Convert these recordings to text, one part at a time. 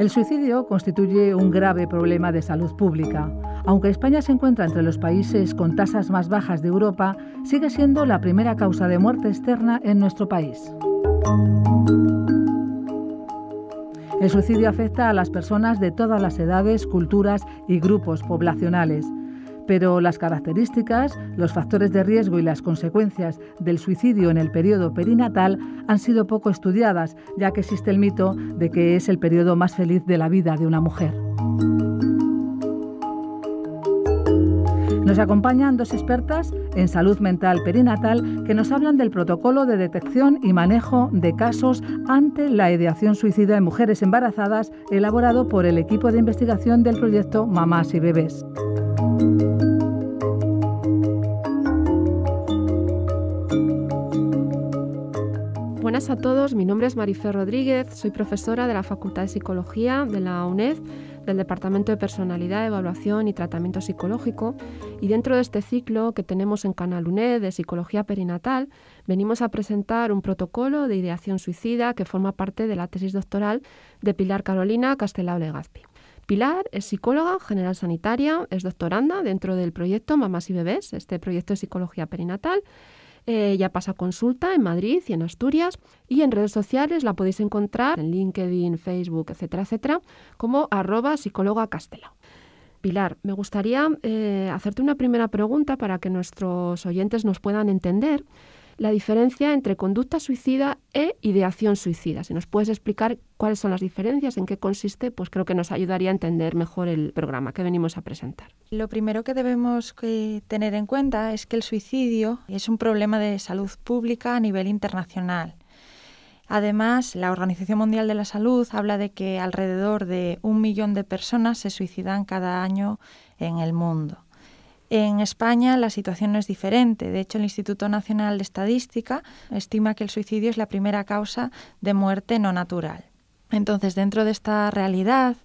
El suicidio constituye un grave problema de salud pública. Aunque España se encuentra entre los países con tasas más bajas de Europa, sigue siendo la primera causa de muerte externa en nuestro país. El suicidio afecta a las personas de todas las edades, culturas y grupos poblacionales pero las características, los factores de riesgo y las consecuencias del suicidio en el periodo perinatal han sido poco estudiadas, ya que existe el mito de que es el periodo más feliz de la vida de una mujer. Nos acompañan dos expertas en salud mental perinatal que nos hablan del protocolo de detección y manejo de casos ante la ideación suicida en mujeres embarazadas elaborado por el equipo de investigación del proyecto Mamás y Bebés. Buenas a todos, mi nombre es Marifer Rodríguez, soy profesora de la Facultad de Psicología de la UNED, del Departamento de Personalidad, Evaluación y Tratamiento Psicológico, y dentro de este ciclo que tenemos en Canal UNED de Psicología Perinatal, venimos a presentar un protocolo de ideación suicida que forma parte de la tesis doctoral de Pilar Carolina Castelao Legazpi. Pilar es psicóloga, general sanitaria, es doctoranda dentro del proyecto Mamás y Bebés, este proyecto de psicología perinatal. ya eh, pasa consulta en Madrid y en Asturias y en redes sociales la podéis encontrar en LinkedIn, Facebook, etcétera, etcétera, como arroba psicóloga castela. Pilar, me gustaría eh, hacerte una primera pregunta para que nuestros oyentes nos puedan entender la diferencia entre conducta suicida e ideación suicida. Si nos puedes explicar cuáles son las diferencias, en qué consiste, pues creo que nos ayudaría a entender mejor el programa que venimos a presentar. Lo primero que debemos eh, tener en cuenta es que el suicidio es un problema de salud pública a nivel internacional. Además, la Organización Mundial de la Salud habla de que alrededor de un millón de personas se suicidan cada año en el mundo. En España la situación es diferente. De hecho, el Instituto Nacional de Estadística estima que el suicidio es la primera causa de muerte no natural. Entonces, dentro de esta realidad,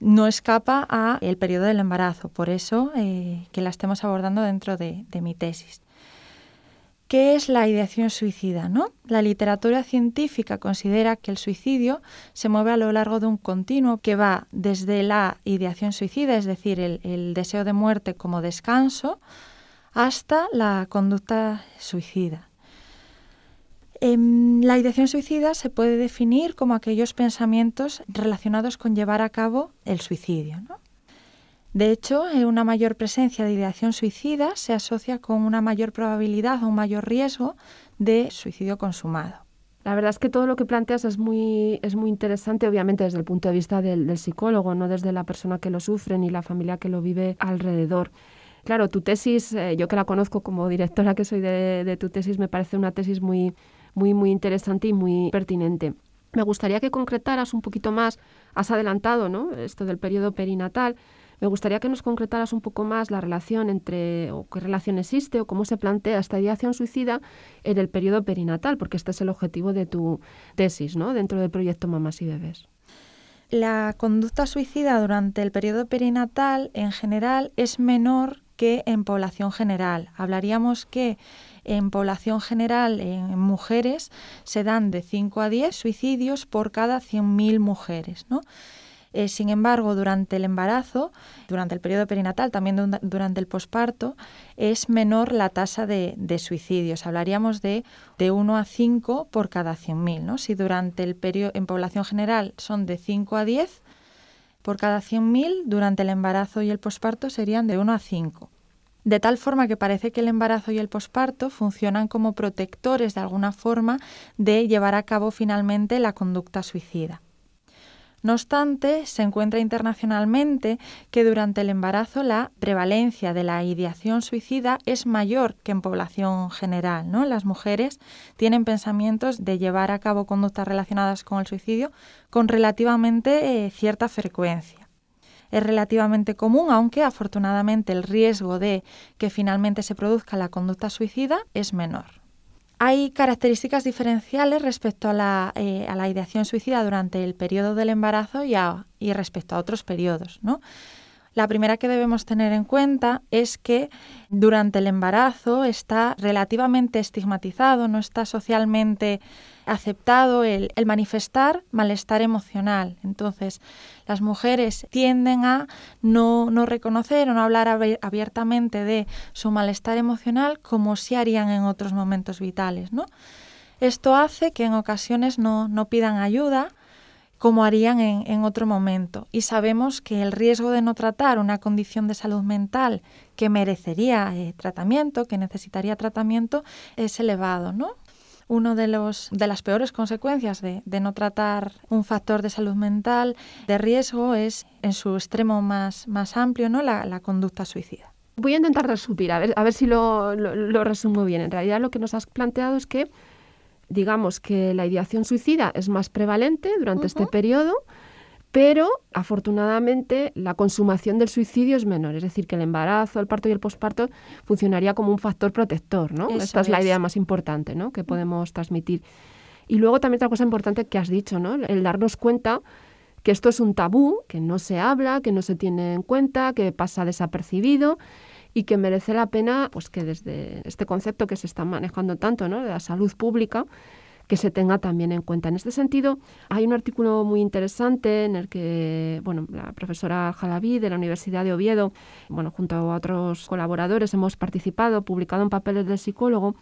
no escapa a el periodo del embarazo, por eso eh, que la estemos abordando dentro de mi tesis. ¿Qué es la ideación suicida? ¿no? La literatura científica considera que el suicidio se mueve a lo largo de un continuo que va desde la ideación suicida, es decir, el, deseo de muerte como descanso, hasta la conducta suicida. Em, la ideación suicida se puede definir como aquellos pensamientos relacionados con llevar a cabo el suicidio. ¿no? De hecho, eh, una mayor presencia de ideación suicida se asocia con una mayor probabilidad o un mayor riesgo de suicidio consumado. La verdad es que todo lo que planteas es muy, es muy interesante, obviamente desde el punto de vista del, psicólogo, no desde la persona que lo sufre ni la familia que lo vive alrededor. Claro, tu tesis, eh, yo que la conozco como directora que soy de, tu tesis, me parece una tesis muy, muy, muy interesante y muy pertinente. Me gustaría que concretaras un poquito más, has adelantado ¿no? esto del periodo perinatal, me gustaría que nos concretaras un poco más la relación entre, o qué relación existe, o cómo se plantea esta ideación suicida en el periodo perinatal, porque este es el objetivo de tu tesis, ¿no? Dentro del proyecto Mamás y Bebés. La conducta suicida durante el periodo perinatal en general es menor que en población general. Hablaríamos que en población general, en mujeres, se dan de 5 a 10 suicidios por cada 100.000 mujeres. ¿no? Eh, sin embargo, durante el embarazo, durante el periodo perinatal, también durante el posparto, es menor la tasa de, suicidios. Hablaríamos de, de 1 a 5 por cada 100.000. ¿no? Si durante el periodo en población general son de 5 a 10, por cada 100.000 durante el embarazo y el posparto serían de 1 a 5. De tal forma que parece que el embarazo y el posparto funcionan como protectores de alguna forma de llevar a cabo finalmente la conducta suicida. No obstante, se encuentra internacionalmente que durante el embarazo la prevalencia de la ideación suicida es mayor que en población general. Las mujeres tienen pensamientos de llevar a cabo conductas relacionadas con el suicidio con relativamente eh, cierta frecuencia es relativamente común, aunque afortunadamente el riesgo de que finalmente se produzca la conducta suicida es menor. Hay características diferenciales respecto eh, a la, ideación suicida durante el periodo del embarazo y, y respecto a otros periodos. ¿no? La primera que debemos tener en cuenta es que durante el embarazo está relativamente estigmatizado, no está socialmente aceptado el, manifestar malestar emocional. Entonces, las mujeres tienden a no, reconocer o no hablar abiertamente de su malestar emocional como sí harían en otros momentos vitales, Esto hace que en ocasiones no, pidan ayuda como harían en, otro momento. Y sabemos que el riesgo de no tratar una condición de salud mental que merecería eh, tratamiento, que necesitaría tratamiento, es elevado, una de, las peores consecuencias de, no tratar un factor de salud mental de riesgo es, en su extremo más, amplio, ¿no? la, conducta suicida. Voy a intentar resumir, a ver, si lo, resumo bien. En realidad lo que nos has planteado es que, digamos que la ideación suicida es más prevalente durante este periodo, pero afortunadamente la consumación del suicidio es menor, es decir, que el embarazo, el parto y el posparto funcionaría como un factor protector, ¿no? Esta es, la idea más importante, ¿no? Que podemos transmitir. Y luego también otra cosa importante que has dicho, ¿no? El darnos cuenta que esto es un tabú, que no se habla, que no se tiene en cuenta, que pasa desapercibido y que merece la pena pues que desde este concepto que se está manejando tanto, ¿no? de la salud pública, que se tenga también en cuenta. En este sentido, hay un artículo muy interesante en el que bueno, la profesora Jalaví de la Universidad de Oviedo, bueno, junto a otros colaboradores hemos participado, publicado en papeles del psicólogo,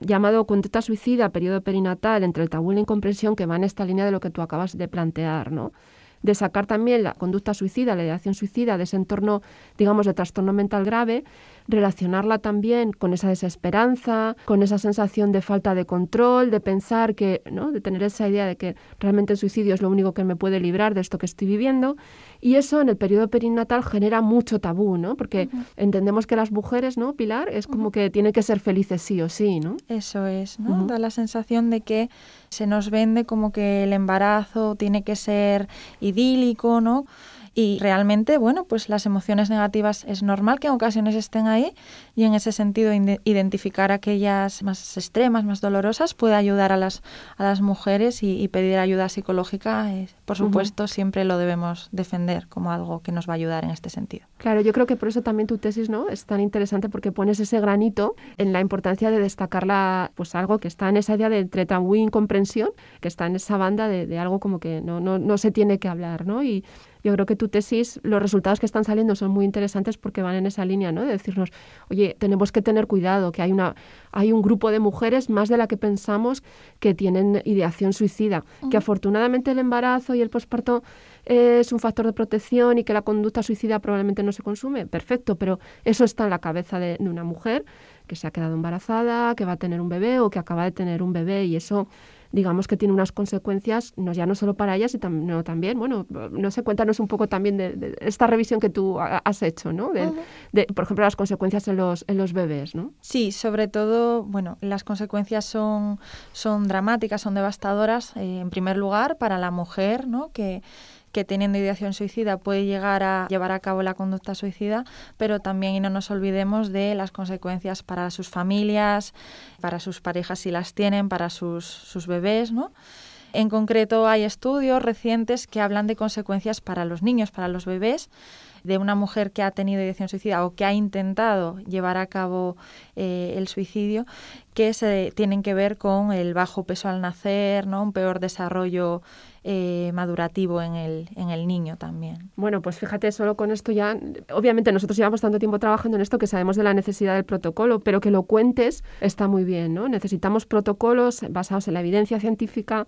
llamado Conducta Suicida, periodo perinatal, entre el tabú y la incomprensión, que va en esta línea de lo que tú acabas de plantear, ¿no? de sacar también la conducta suicida, la ideación suicida de ese entorno, digamos, de trastorno mental grave, relacionarla también con esa desesperanza, con esa sensación de falta de control, de pensar que, ¿no? de tener esa idea de que realmente el suicidio es lo único que me puede librar de esto que estoy viviendo. Y eso en el periodo perinatal genera mucho tabú, ¿no? Porque entendemos que las mujeres, ¿no, Pilar? Es como que tienen que ser felices sí o sí, ¿no? Eso es, ¿no? Da la sensación de que se nos vende como que el embarazo tiene que ser idílico, ¿no? Y realmente, bueno, pues las emociones negativas es normal que en ocasiones estén ahí y en ese sentido identificar aquellas más extremas, más dolorosas, puede ayudar a las, a las mujeres y, pedir ayuda psicológica. Eh, por supuesto, siempre lo debemos defender como algo que nos va a ayudar en este sentido. Claro, yo creo que por eso también tu tesis ¿no? es tan interesante porque pones ese granito en la importancia de destacar pues algo que está en esa idea de entre tabú incomprensión, que está en esa banda de, algo como que no, no se tiene que hablar, ¿no? Y yo creo que tu tesis, los resultados que están saliendo son muy interesantes porque van en esa línea, ¿no? De decirnos, oye, tenemos que tener cuidado, que hay, una, hay un grupo de mujeres, más de la que pensamos, que tienen ideación suicida, que afortunadamente el embarazo y el posparto eh, es un factor de protección y que la conducta suicida probablemente no se consume, perfecto, pero eso está en la cabeza de una mujer que se ha quedado embarazada, que va a tener un bebé o que acaba de tener un bebé y eso digamos que tiene unas consecuencias, no, ya no solo para ellas, sino también, bueno, no sé, cuéntanos un poco también de, esta revisión que tú has hecho, ¿no? De, por ejemplo, las consecuencias en los, en los bebés, ¿no? Sí, sobre todo, bueno, las consecuencias son, son dramáticas, son devastadoras, eh, en primer lugar, para la mujer, ¿no? Que, que teniendo ideación suicida puede llegar a llevar a cabo la conducta suicida, pero también y no nos olvidemos de las consecuencias para sus familias, para sus parejas si las tienen, para sus, bebés, ¿no? En concreto hay estudios recientes que hablan de consecuencias para los niños, para los bebés, de una mujer que ha tenido ideación suicida o que ha intentado llevar a cabo eh, el suicidio, que se tienen que ver con el bajo peso al nacer, ¿no? un peor desarrollo eh, madurativo en el, niño también. Bueno, pues fíjate, solo con esto ya, obviamente nosotros llevamos tanto tiempo trabajando en esto que sabemos de la necesidad del protocolo, pero que lo cuentes está muy bien, ¿no? Necesitamos protocolos basados en la evidencia científica,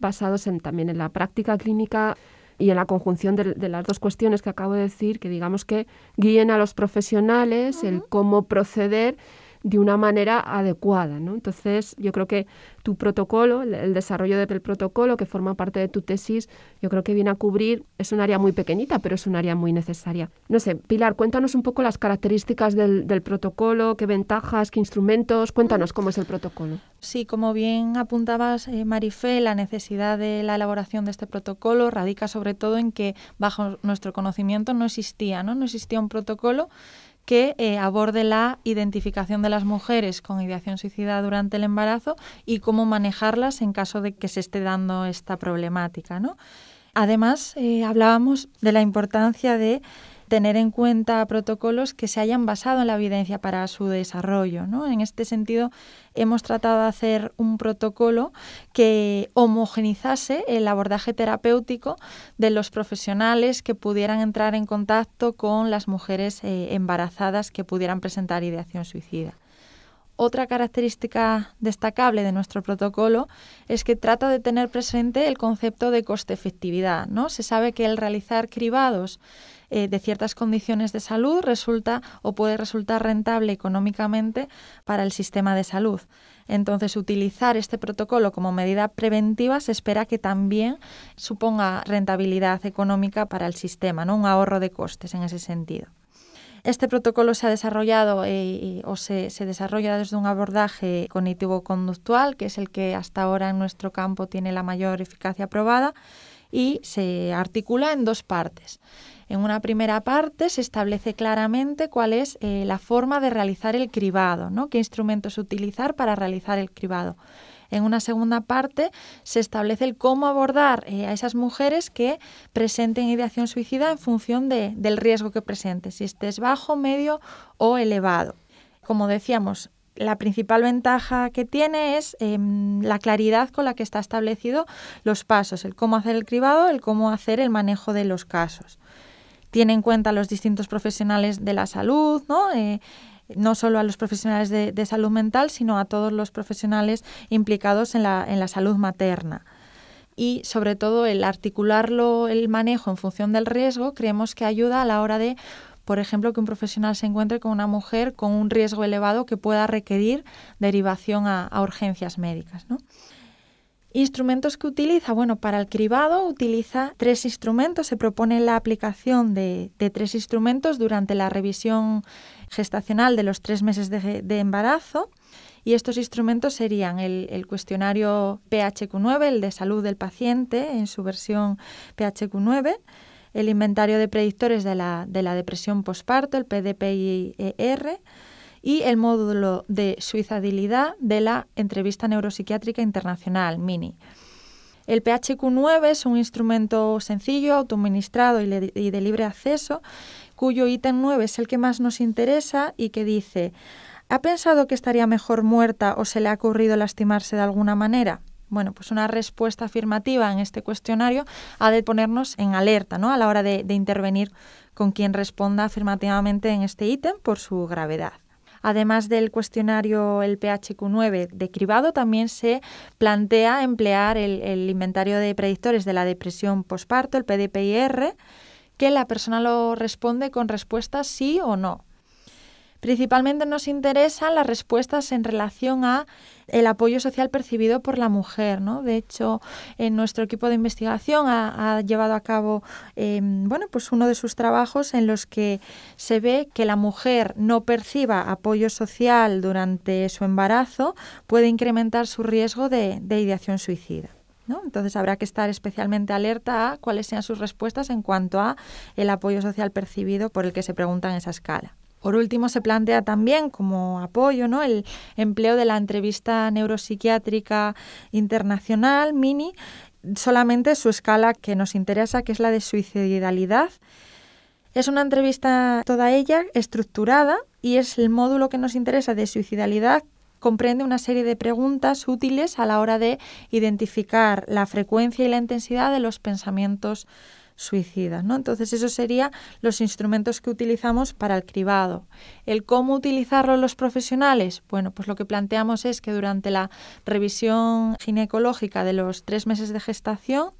basados también en la práctica clínica y en la conjunción de, las dos cuestiones que acabo de decir, que digamos que guíen a los profesionales el cómo proceder de una manera adecuada. ¿no? Entonces, yo creo que tu protocolo, el, desarrollo del protocolo que forma parte de tu tesis, yo creo que viene a cubrir, es un área muy pequeñita, pero es un área muy necesaria. No sé, Pilar, cuéntanos un poco las características del, protocolo, qué ventajas, qué instrumentos, cuéntanos cómo es el protocolo. Sí, como bien apuntabas, eh, Marifé, la necesidad de la elaboración de este protocolo radica sobre todo en que bajo nuestro conocimiento no existía, ¿no? No existía un protocolo que eh, aborde la identificación de las mujeres con ideación suicida durante el embarazo y cómo manejarlas en caso de que se esté dando esta problemática. Además, eh, hablábamos de la importancia de tener en cuenta protocolos que se hayan basado en la evidencia para su desarrollo. ¿no? En este sentido, hemos tratado de hacer un protocolo que homogenizase el abordaje terapéutico de los profesionales que pudieran entrar en contacto con las mujeres eh, embarazadas que pudieran presentar ideación suicida. Otra característica destacable de nuestro protocolo es que trata de tener presente el concepto de coste-efectividad. ¿no? Se sabe que el realizar cribados eh, de ciertas condiciones de salud resulta o puede resultar rentable económicamente para el sistema de salud. Entonces, utilizar este protocolo como medida preventiva se espera que también suponga rentabilidad económica para el sistema, ¿no? un ahorro de costes en ese sentido. Este protocolo se ha desarrollado eh, o se, se, desarrolla desde un abordaje cognitivo-conductual, que es el que hasta ahora en nuestro campo tiene la mayor eficacia probada, y se articula en dos partes. En una primera parte se establece claramente cuál es eh, la forma de realizar el cribado, ¿no? qué instrumentos utilizar para realizar el cribado. En una segunda parte se establece el cómo abordar eh, a esas mujeres que presenten ideación suicida en función del riesgo que presente, si este es bajo, medio o elevado. Como decíamos, la principal ventaja que tiene es em, la claridad con la que está establecido los pasos, el cómo hacer el cribado, el cómo hacer el manejo de los casos tiene en cuenta a los distintos profesionales de la salud, ¿no? Eh, solo a los profesionales de, salud mental, sino a todos los profesionales implicados en la, salud materna y sobre todo el articularlo el manejo en función del riesgo creemos que ayuda a la hora de por ejemplo que un profesional se encuentre con una mujer con un riesgo elevado que pueda requerir derivación a, urgencias médicas Instrumentos que utiliza, bueno, para el cribado utiliza tres instrumentos, se propone la aplicación de, tres instrumentos durante la revisión gestacional de los tres meses de, embarazo. Y estos instrumentos serían el, cuestionario PHQ9, el de salud del paciente en su versión PHQ9, el inventario de predictores de la, depresión postparto, el PDPIR, e y el módulo de suizadilidad de la Entrevista Neuropsiquiátrica Internacional, MINI. El PHQ9 es un instrumento sencillo, autoministrado y, de libre acceso, cuyo ítem 9 es el que más nos interesa y que dice, ¿ha pensado que estaría mejor muerta o se le ha ocurrido lastimarse de alguna manera? Bueno, pues una respuesta afirmativa en este cuestionario ha de ponernos en alerta ¿no? a la hora de intervenir con quien responda afirmativamente en este ítem por su gravedad. Además del cuestionario el PHQ9 de cribado, también se plantea emplear el, inventario de predictores de la depresión posparto, el PDPIR, que la persona lo responde con respuesta sí o no. Principalmente nos interesan las respuestas en relación a el apoyo social percibido por la mujer. ¿no? De hecho, en nuestro equipo de investigación ha, llevado a cabo em, bueno, pues uno de sus trabajos en los que se ve que la mujer no perciba apoyo social durante su embarazo puede incrementar su riesgo de, ideación suicida. Entonces habrá que estar especialmente alerta a cuáles sean sus respuestas en cuanto a el apoyo social percibido por el que se pregunta en esa escala. Por último, se plantea también como apoyo ¿no? el empleo de la entrevista neuropsiquiátrica internacional, MINI, solamente su escala que nos interesa, que es la de suicidalidad. Es una entrevista toda ella estructurada y es el módulo que nos interesa de suicidalidad comprende una serie de preguntas útiles a la hora de identificar la frecuencia y la intensidad de los pensamientos suicidas. ¿no? Entonces, eso serían los instrumentos que utilizamos para el cribado. ¿El cómo utilizarlo los profesionales? Bueno, pues lo que planteamos es que durante la revisión ginecológica de los tres meses de gestación,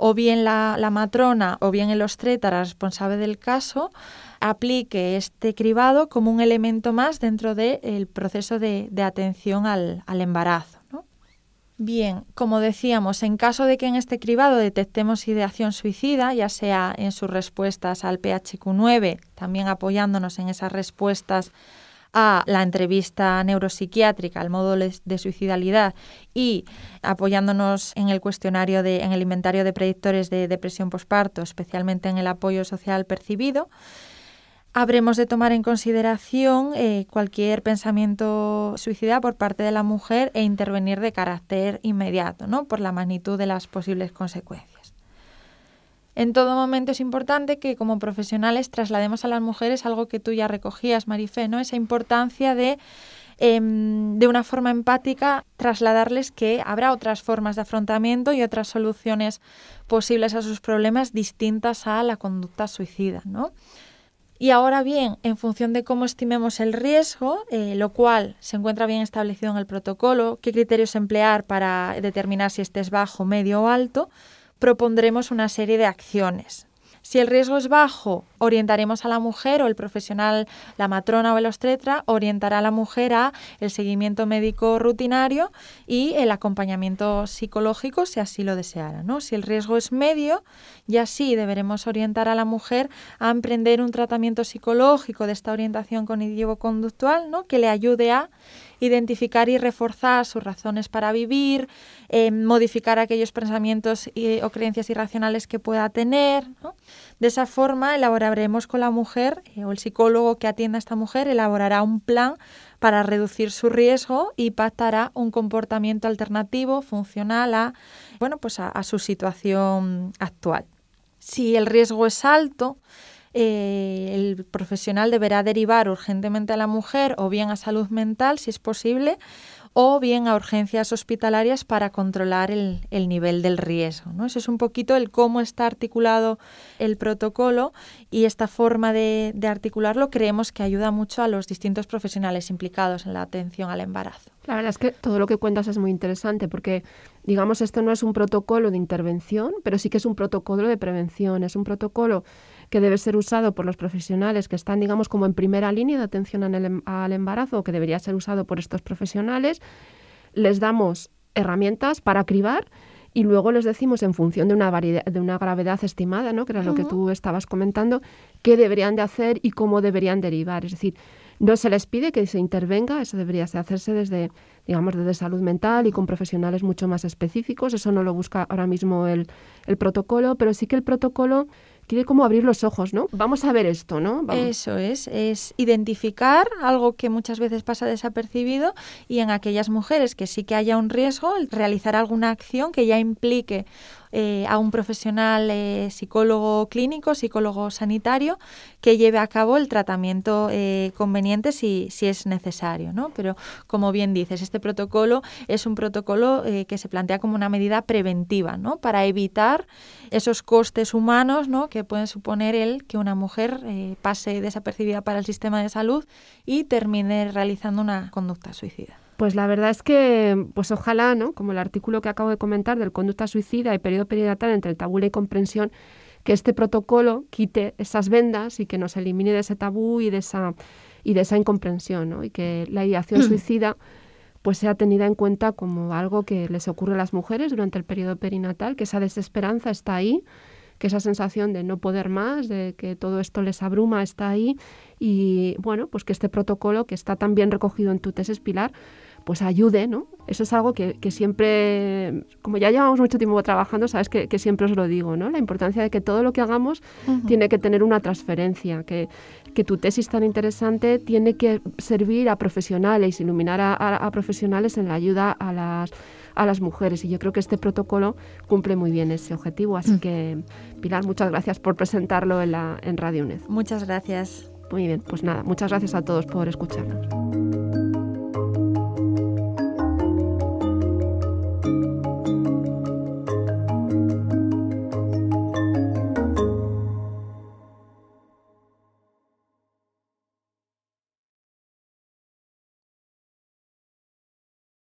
o bien la, matrona o bien el obstetra responsable del caso, aplique este cribado como un elemento más dentro del proceso de, atención al embarazo. Bien, como decíamos, en caso de que en este cribado detectemos ideación suicida, ya sea en sus respuestas al PHQ9, también apoyándonos en esas respuestas a la entrevista neuropsiquiátrica, al módulo de suicidalidad y apoyándonos en el cuestionario de, en el inventario de predictores de depresión posparto, especialmente en el apoyo social percibido, habremos de tomar en consideración eh, cualquier pensamiento suicida por parte de la mujer e intervenir de carácter inmediato, ¿no? por la magnitud de las posibles consecuencias. En todo momento es importante que como profesionales traslademos a las mujeres algo que tú ya recogías, Marifé, esa importancia de em, de una forma empática trasladarles que habrá otras formas de afrontamiento y otras soluciones posibles a sus problemas distintas a la conducta suicida, y ahora bien, en función de cómo estimemos el riesgo, eh, lo cual se encuentra bien establecido en el protocolo, qué criterios emplear para determinar si este es bajo, medio o alto, propondremos una serie de acciones si el riesgo es bajo, orientaremos a la mujer o el profesional, la matrona o el ostretra, orientará a la mujer a el seguimiento médico rutinario y el acompañamiento psicológico si así lo deseara. ¿no? Si el riesgo es medio, ya sí deberemos orientar a la mujer a emprender un tratamiento psicológico de esta orientación cognitivo-conductual ¿no? que le ayude a identificar y reforzar sus razones para vivir, eh, modificar aquellos pensamientos eh, o creencias irracionales que pueda tener. De esa forma elaboraremos con la mujer eh, o el psicólogo que atienda a esta mujer elaborará un plan para reducir su riesgo y pactará un comportamiento alternativo funcional a, bueno, pues a su situación actual. Si el riesgo es alto, eh, el profesional deberá derivar urgentemente a la mujer o bien a salud mental, si es posible, o bien a urgencias hospitalarias para controlar el, nivel del riesgo. ¿no? Eso es un poquito el cómo está articulado el protocolo y esta forma de, de, articularlo creemos que ayuda mucho a los distintos profesionales implicados en la atención al embarazo. La verdad es que todo lo que cuentas es muy interesante porque, digamos, esto no es un protocolo de intervención, pero sí que es un protocolo de prevención, es un protocolo que debe ser usado por los profesionales que están, digamos, como en primera línea de atención em-, al embarazo, que debería ser usado por estos profesionales. Les damos herramientas para cribar y luego les decimos en función de una de una gravedad estimada, ¿no? que era lo que tú estabas comentando, qué deberían de hacer y cómo deberían derivar. Es decir, no se les pide que se intervenga, eso debería hacerse desde, digamos, desde salud mental y con profesionales mucho más específicos. Eso no lo busca ahora mismo el protocolo, pero sí que el protocolo quiere como abrir los ojos, ¿no? Vamos a ver esto, ¿no? Eso es, es identificar algo que muchas veces pasa desapercibido y en aquellas mujeres que sí que haya un riesgo, realizar alguna acción que ya implique eh, a un profesional eh, psicólogo clínico, psicólogo sanitario, que lleve a cabo el tratamiento eh, conveniente si, si, es necesario. ¿no? Pero como bien dices, este protocolo es un protocolo que se plantea como una medida preventiva ¿no? para evitar esos costes humanos ¿no? que pueden suponer el que una mujer pase desapercibida para el sistema de salud y termine realizando una conducta suicida. Pues la verdad es que, pues ojalá, ¿no? Como el artículo que acabo de comentar del conducta suicida y periodo perinatal entre el tabú y la comprensión, que este protocolo quite esas vendas y que nos elimine de ese tabú y de esa, y de esa incomprensión, ¿no? Y que la ideación mm. suicida pues sea tenida en cuenta como algo que les ocurre a las mujeres durante el periodo perinatal, que esa desesperanza está ahí, que esa sensación de no poder más, de que todo esto les abruma está ahí y bueno, pues que este protocolo que está tan bien recogido en tu tesis Pilar, pues ayude, ¿no? Eso es algo que, siempre, como ya llevamos mucho tiempo trabajando, sabes que, siempre os lo digo, ¿no? La importancia de que todo lo que hagamos tiene que tener una transferencia, que, tu tesis tan interesante tiene que servir a profesionales, iluminar a, profesionales en la ayuda a las a las mujeres. Y yo creo que este protocolo cumple muy bien ese objetivo. Así mm. que, Pilar, muchas gracias por presentarlo en, en Radio UNED. Muchas gracias. Muy bien, pues nada, muchas gracias a todos por escucharnos.